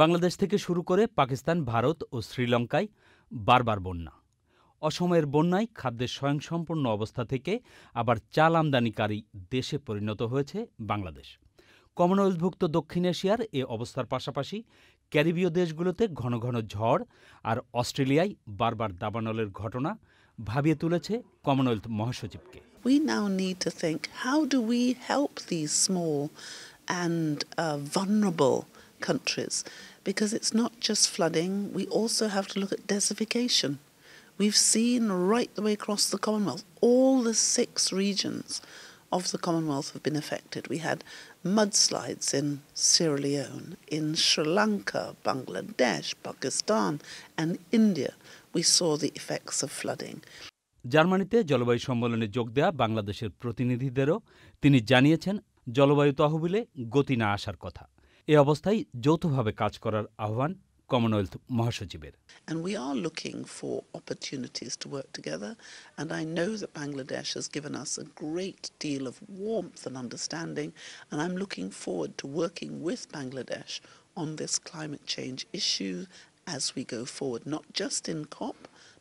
বাংলাদেশ থেকে শুরু করে পাকিস্তান ভারত ও শ্রীলঙ্কায় বারবার বন্যা অসময়ের বন্যায় খাদ্যের স্বয়ংসম্পূর্ণ অবস্থা থেকে আবার চাল আমদানিকারী দেশে পরিণত হয়েছে বাংলাদেশ কমনওয়েলথভুক্ত দক্ষিণ এশিয়ার এ অবস্থার পাশাপাশি ক্যারিবীয় দেশগুলোতে ঘন ঘন ঝড় আর অস্ট্রেলিয়ায় বারবার দাবানলের ঘটনা ভাবিয়ে তুলেছে কমনওয়েলথ মহাসচিবকে We now need to think how do we help these small and uh, vulnerable countries because it's not just flooding, we also have to look at desertification. We've seen right the way across the Commonwealth, all the six regions of the Commonwealth have been affected. We had mudslides in Sierra Leone, in Sri Lanka, Bangladesh, Pakistan, and India. We saw the effects of flooding. জার্মানিতে জলবায়ু সম্মেলনে যোগ দেয়া বাংলাদেশের প্রতিনিধিদেরও তিনি জানিয়েছেন জলবায়ু তহবিলে গতি না আসার কথা এ অবস্থায় যৌথভাবে কাজ করার আহ্বান কমনওয়েলথ মহাসচিবের And we are looking for opportunities to work together and I know that Bangladesh has given us a great deal of warmth and understanding and I'm looking forward to working with Bangladesh on this climate change issue as we go forward not just in COP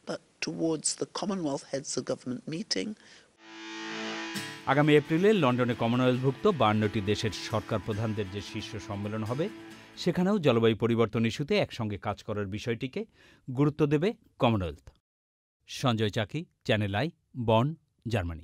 but towards the Commonwealth Heads of Government meeting আগামী এপ্রিলে লন্ডনে কমনওয়েলথভুক্ত বান্নটি দেশের সরকার প্রধানদের যে শীর্ষ সম্মেলন হবে সেখানেও জলবায়ু পরিবর্তন ইস্যুতে একসঙ্গে কাজ করার বিষয়টিকে গুরুত্ব দেবে কমনওয়েলথ সঞ্জয় চাকি চ্যানেল আই বন জার্মানি